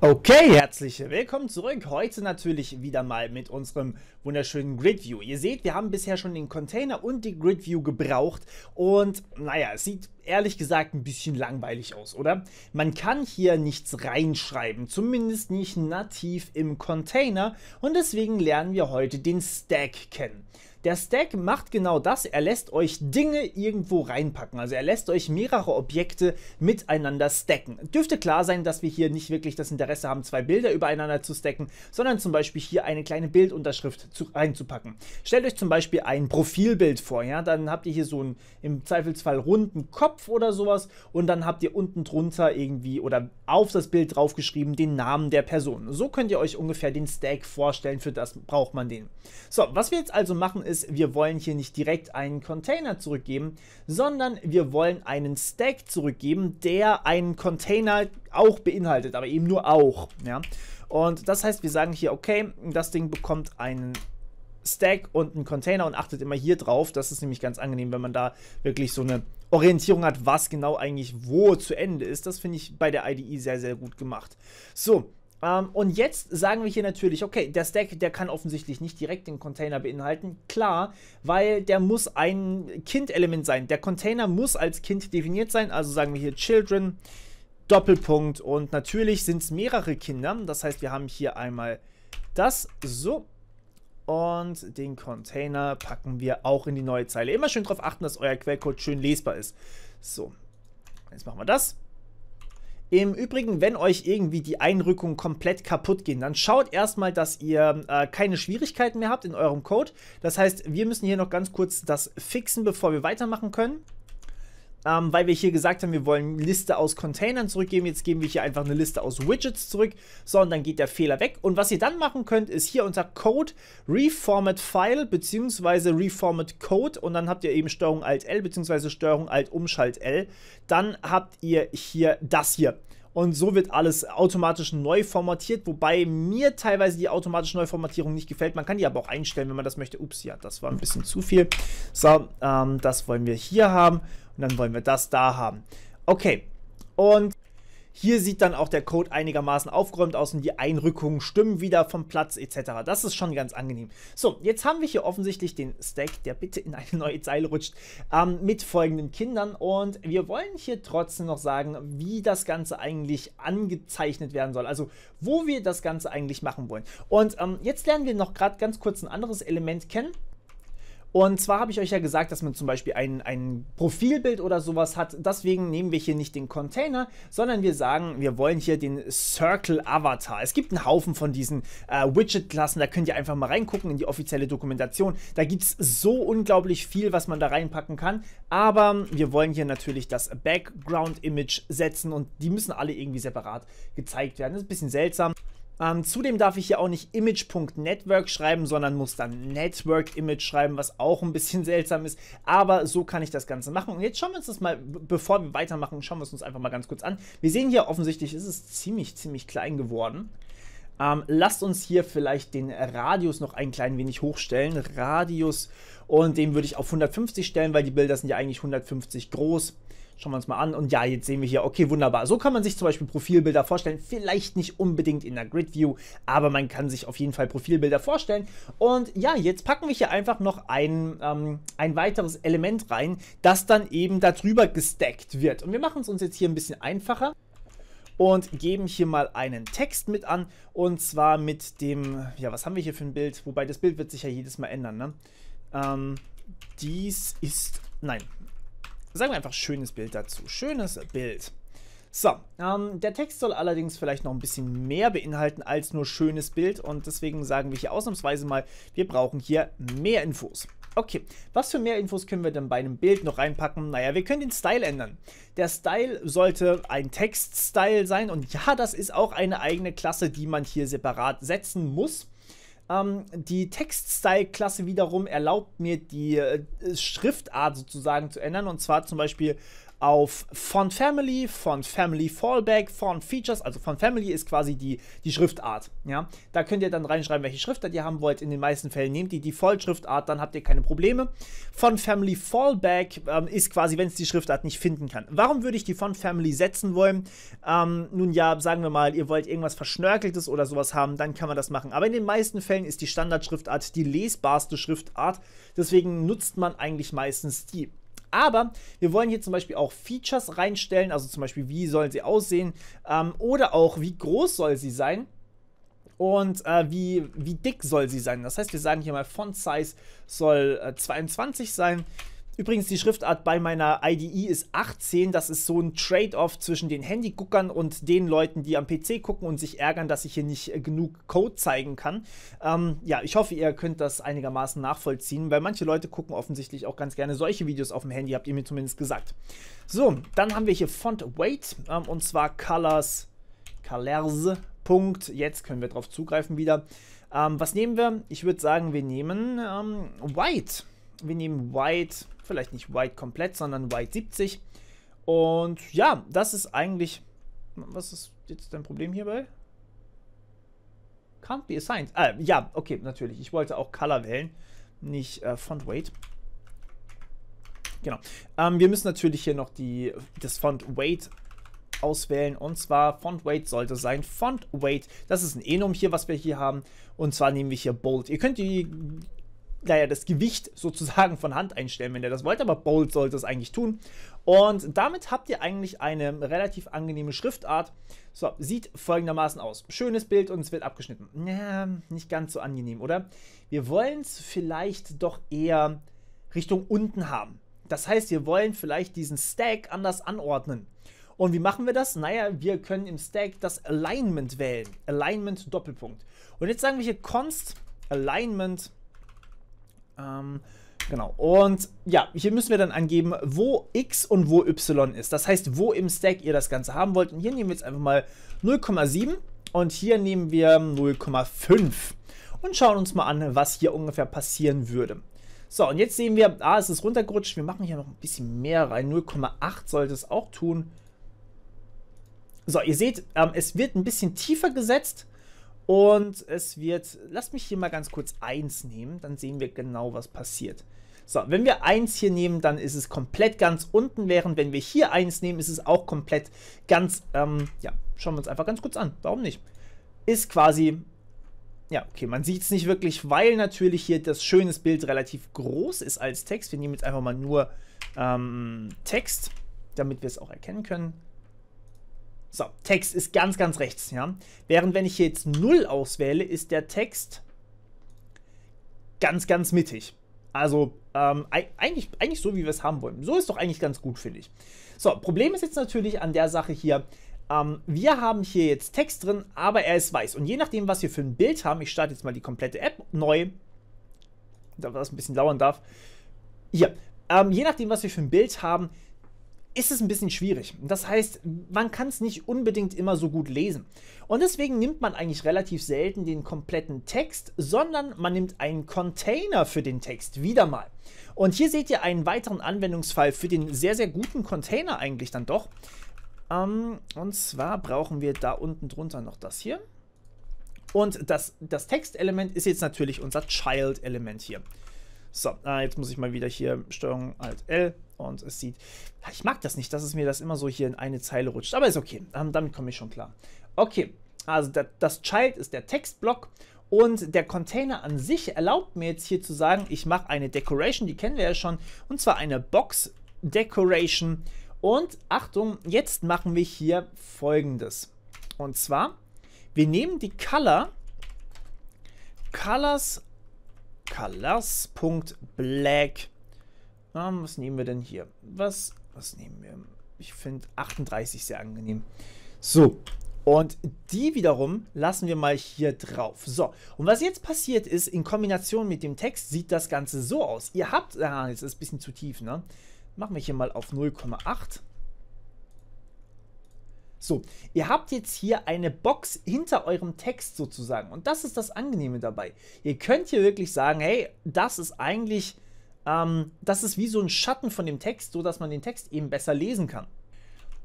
Okay, herzlich willkommen zurück. Heute natürlich wieder mal mit unserem wunderschönen Grid View. Ihr seht, wir haben bisher schon den Container und die Grid View gebraucht und naja, es sieht ehrlich gesagt ein bisschen langweilig aus, oder? Man kann hier nichts reinschreiben, zumindest nicht nativ im Container und deswegen lernen wir heute den Stack kennen. Der Stack macht genau das, er lässt euch Dinge irgendwo reinpacken, also er lässt euch mehrere Objekte miteinander stacken. Dürfte klar sein, dass wir hier nicht wirklich das Interesse haben, zwei Bilder übereinander zu stacken, sondern zum Beispiel hier eine kleine Bildunterschrift zu, reinzupacken. Stellt euch zum Beispiel ein Profilbild vor, ja, dann habt ihr hier so einen im Zweifelsfall runden Kopf oder sowas und dann habt ihr unten drunter irgendwie oder auf das Bild draufgeschrieben den Namen der Person. So könnt ihr euch ungefähr den Stack vorstellen, für das braucht man den. So, was wir jetzt also machen ist, wir wollen hier nicht direkt einen Container zurückgeben, sondern wir wollen einen Stack zurückgeben, der einen Container auch beinhaltet, aber eben nur auch. Ja? Und das heißt, wir sagen hier, okay, das Ding bekommt einen Stack und einen Container und achtet immer hier drauf. Das ist nämlich ganz angenehm, wenn man da wirklich so eine Orientierung hat, was genau eigentlich wo zu Ende ist. Das finde ich bei der IDE sehr, sehr gut gemacht. So, ähm, und jetzt sagen wir hier natürlich, okay, der Stack, der kann offensichtlich nicht direkt den Container beinhalten. Klar, weil der muss ein Kind-Element sein. Der Container muss als Kind definiert sein. Also sagen wir hier Children, Doppelpunkt. Und natürlich sind es mehrere Kinder. Das heißt, wir haben hier einmal das so. Und den Container packen wir auch in die neue Zeile. Immer schön darauf achten, dass euer Quellcode schön lesbar ist. So, jetzt machen wir das. Im Übrigen, wenn euch irgendwie die Einrückungen komplett kaputt gehen, dann schaut erstmal, dass ihr äh, keine Schwierigkeiten mehr habt in eurem Code. Das heißt, wir müssen hier noch ganz kurz das fixen, bevor wir weitermachen können ähm, weil wir hier gesagt haben, wir wollen eine Liste aus Containern zurückgeben. Jetzt geben wir hier einfach eine Liste aus Widgets zurück. So, und dann geht der Fehler weg. Und was ihr dann machen könnt, ist hier unter Code Reformat File bzw. Reformat Code und dann habt ihr eben strg Alt L bzw. strg Alt Umschalt L. Dann habt ihr hier das hier und so wird alles automatisch neu formatiert, wobei mir teilweise die automatische Neuformatierung nicht gefällt. Man kann die aber auch einstellen, wenn man das möchte. Ups, ja, das war ein bisschen zu viel. So, ähm, das wollen wir hier haben und dann wollen wir das da haben. Okay, und hier sieht dann auch der Code einigermaßen aufgeräumt aus und die Einrückungen stimmen wieder vom Platz etc. Das ist schon ganz angenehm. So, jetzt haben wir hier offensichtlich den Stack, der bitte in eine neue Zeile rutscht, ähm, mit folgenden Kindern und wir wollen hier trotzdem noch sagen, wie das Ganze eigentlich angezeichnet werden soll, also wo wir das Ganze eigentlich machen wollen. Und ähm, jetzt lernen wir noch gerade ganz kurz ein anderes Element kennen. Und zwar habe ich euch ja gesagt, dass man zum Beispiel ein, ein Profilbild oder sowas hat. Deswegen nehmen wir hier nicht den Container, sondern wir sagen, wir wollen hier den Circle Avatar. Es gibt einen Haufen von diesen äh, Widget-Klassen, da könnt ihr einfach mal reingucken in die offizielle Dokumentation. Da gibt es so unglaublich viel, was man da reinpacken kann. Aber wir wollen hier natürlich das Background-Image setzen und die müssen alle irgendwie separat gezeigt werden. Das ist ein bisschen seltsam. Ähm, zudem darf ich hier auch nicht image.network schreiben, sondern muss dann Network Image schreiben, was auch ein bisschen seltsam ist. Aber so kann ich das Ganze machen. Und jetzt schauen wir uns das mal, bevor wir weitermachen, schauen wir es uns einfach mal ganz kurz an. Wir sehen hier offensichtlich, ist es ziemlich, ziemlich klein geworden. Ähm, lasst uns hier vielleicht den Radius noch ein klein wenig hochstellen. Radius und den würde ich auf 150 stellen, weil die Bilder sind ja eigentlich 150 groß. Schauen wir uns mal an. Und ja, jetzt sehen wir hier, okay, wunderbar. So kann man sich zum Beispiel Profilbilder vorstellen. Vielleicht nicht unbedingt in der Grid View, aber man kann sich auf jeden Fall Profilbilder vorstellen. Und ja, jetzt packen wir hier einfach noch ein, ähm, ein weiteres Element rein, das dann eben darüber gestackt wird. Und wir machen es uns jetzt hier ein bisschen einfacher und geben hier mal einen Text mit an und zwar mit dem, ja, was haben wir hier für ein Bild? Wobei das Bild wird sich ja jedes Mal ändern, ne? Ähm, dies ist, nein, sagen wir einfach schönes Bild dazu. Schönes Bild. So, ähm, der Text soll allerdings vielleicht noch ein bisschen mehr beinhalten als nur schönes Bild und deswegen sagen wir hier ausnahmsweise mal, wir brauchen hier mehr Infos. Okay, was für mehr Infos können wir denn bei einem Bild noch reinpacken? Naja, wir können den Style ändern. Der Style sollte ein Text-Style sein und ja, das ist auch eine eigene Klasse, die man hier separat setzen muss. Ähm, die Text-Style-Klasse wiederum erlaubt mir die äh, Schriftart sozusagen zu ändern und zwar zum Beispiel auf Font Family, Font Family Fallback, Font Features. Also Font Family ist quasi die, die Schriftart. Ja? Da könnt ihr dann reinschreiben, welche Schriftart ihr haben wollt. In den meisten Fällen nehmt die Default-Schriftart, dann habt ihr keine Probleme. Font Family Fallback ähm, ist quasi, wenn es die Schriftart nicht finden kann. Warum würde ich die Font Family setzen wollen? Ähm, nun ja, sagen wir mal, ihr wollt irgendwas Verschnörkeltes oder sowas haben, dann kann man das machen. Aber in den meisten Fällen ist die Standardschriftart die lesbarste Schriftart. Deswegen nutzt man eigentlich meistens die. Aber wir wollen hier zum Beispiel auch Features reinstellen, also zum Beispiel, wie sollen sie aussehen ähm, oder auch, wie groß soll sie sein und äh, wie, wie dick soll sie sein. Das heißt, wir sagen hier mal, Font Size soll äh, 22 sein. Übrigens, die Schriftart bei meiner IDE ist 18. Das ist so ein Trade-off zwischen den Handyguckern und den Leuten, die am PC gucken und sich ärgern, dass ich hier nicht äh, genug Code zeigen kann. Ähm, ja, ich hoffe, ihr könnt das einigermaßen nachvollziehen, weil manche Leute gucken offensichtlich auch ganz gerne solche Videos auf dem Handy, habt ihr mir zumindest gesagt. So, dann haben wir hier Font Weight ähm, und zwar Colors, Colors. Punkt. Jetzt können wir drauf zugreifen wieder. Ähm, was nehmen wir? Ich würde sagen, wir nehmen ähm, White. Wir nehmen White Vielleicht nicht White komplett, sondern White 70. Und ja, das ist eigentlich... Was ist jetzt dein Problem hierbei? Can't be assigned. Ah, ja, okay, natürlich. Ich wollte auch Color wählen, nicht äh, Font Weight. Genau. Ähm, wir müssen natürlich hier noch die, das Font Weight auswählen. Und zwar Font Weight sollte sein Font Weight. Das ist ein Enum hier, was wir hier haben. Und zwar nehmen wir hier Bold. Ihr könnt die naja, das Gewicht sozusagen von Hand einstellen, wenn ihr das wollt, aber Bold sollte es eigentlich tun. Und damit habt ihr eigentlich eine relativ angenehme Schriftart. So, sieht folgendermaßen aus. Schönes Bild und es wird abgeschnitten. Ja, nicht ganz so angenehm, oder? Wir wollen es vielleicht doch eher Richtung unten haben. Das heißt, wir wollen vielleicht diesen Stack anders anordnen. Und wie machen wir das? Naja, wir können im Stack das Alignment wählen. Alignment Doppelpunkt. Und jetzt sagen wir hier const alignment Doppelpunkt. Ähm, genau. Und ja, hier müssen wir dann angeben, wo x und wo y ist. Das heißt, wo im Stack ihr das Ganze haben wollt. Und hier nehmen wir jetzt einfach mal 0,7 und hier nehmen wir 0,5 und schauen uns mal an, was hier ungefähr passieren würde. So, und jetzt sehen wir, ah, es ist runtergerutscht. Wir machen hier noch ein bisschen mehr rein. 0,8 sollte es auch tun. So, ihr seht, ähm, es wird ein bisschen tiefer gesetzt. Und es wird, lass mich hier mal ganz kurz 1 nehmen, dann sehen wir genau, was passiert. So, wenn wir 1 hier nehmen, dann ist es komplett ganz unten, während wenn wir hier 1 nehmen, ist es auch komplett ganz, ähm, ja, schauen wir uns einfach ganz kurz an, warum nicht? Ist quasi ja, okay, man sieht es nicht wirklich, weil natürlich hier das schöne Bild relativ groß ist als Text. Wir nehmen jetzt einfach mal nur ähm, Text, damit wir es auch erkennen können. So, Text ist ganz, ganz rechts, ja. Während wenn ich jetzt 0 auswähle, ist der Text ganz, ganz mittig. Also ähm, eigentlich, eigentlich so, wie wir es haben wollen. So ist doch eigentlich ganz gut, finde ich. So, Problem ist jetzt natürlich an der Sache hier, ähm, wir haben hier jetzt Text drin, aber er ist weiß. Und je nachdem, was wir für ein Bild haben, ich starte jetzt mal die komplette App neu, da das ein bisschen dauern darf. Hier, ähm, je nachdem, was wir für ein Bild haben, ist es ein bisschen schwierig. Das heißt, man kann es nicht unbedingt immer so gut lesen. Und deswegen nimmt man eigentlich relativ selten den kompletten Text, sondern man nimmt einen Container für den Text wieder mal. Und hier seht ihr einen weiteren Anwendungsfall für den sehr, sehr guten Container eigentlich dann doch. Ähm, und zwar brauchen wir da unten drunter noch das hier. Und das, das Textelement ist jetzt natürlich unser Child-Element hier. So, ah, jetzt muss ich mal wieder hier Steuerung Alt L und es sieht. Ah, ich mag das nicht, dass es mir das immer so hier in eine Zeile rutscht, aber ist okay. Ähm, damit komme ich schon klar. Okay, also das Child ist der Textblock und der Container an sich erlaubt mir jetzt hier zu sagen, ich mache eine Decoration, die kennen wir ja schon, und zwar eine Box Decoration. Und Achtung, jetzt machen wir hier folgendes. Und zwar, wir nehmen die Color, Colors Colors.black. Ähm, was nehmen wir denn hier? Was, was nehmen wir? Ich finde 38 sehr angenehm. So, und die wiederum lassen wir mal hier drauf. So, und was jetzt passiert ist, in Kombination mit dem Text sieht das Ganze so aus. Ihr habt, ah, jetzt ist es ein bisschen zu tief, ne? Machen wir hier mal auf 0,8. So, ihr habt jetzt hier eine Box hinter eurem Text sozusagen. Und das ist das Angenehme dabei. Ihr könnt hier wirklich sagen, hey, das ist eigentlich, ähm, das ist wie so ein Schatten von dem Text, so dass man den Text eben besser lesen kann.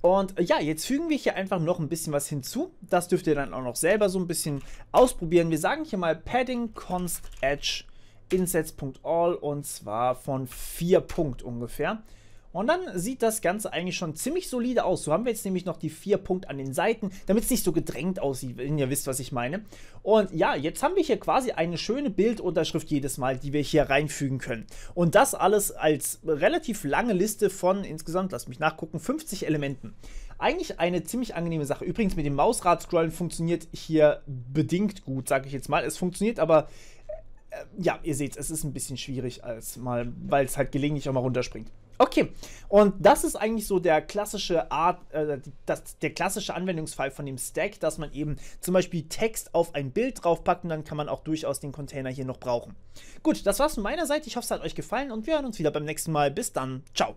Und ja, jetzt fügen wir hier einfach noch ein bisschen was hinzu. Das dürft ihr dann auch noch selber so ein bisschen ausprobieren. Wir sagen hier mal Padding Const Edge Insets.all und zwar von 4 Punkt ungefähr. Und dann sieht das Ganze eigentlich schon ziemlich solide aus. So haben wir jetzt nämlich noch die vier Punkte an den Seiten, damit es nicht so gedrängt aussieht, wenn ihr wisst, was ich meine. Und ja, jetzt haben wir hier quasi eine schöne Bildunterschrift jedes Mal, die wir hier reinfügen können. Und das alles als relativ lange Liste von insgesamt, lasst mich nachgucken, 50 Elementen eigentlich eine ziemlich angenehme Sache. Übrigens mit dem Mausrad scrollen funktioniert hier bedingt gut, sage ich jetzt mal. Es funktioniert aber ja, ihr seht, es ist ein bisschen schwierig als mal, weil es halt gelegentlich auch mal runterspringt. Okay, und das ist eigentlich so der klassische Art, äh, das, der klassische Anwendungsfall von dem Stack, dass man eben zum Beispiel Text auf ein Bild draufpackt und dann kann man auch durchaus den Container hier noch brauchen. Gut, das war's von meiner Seite. Ich hoffe, es hat euch gefallen und wir hören uns wieder beim nächsten Mal. Bis dann. Ciao.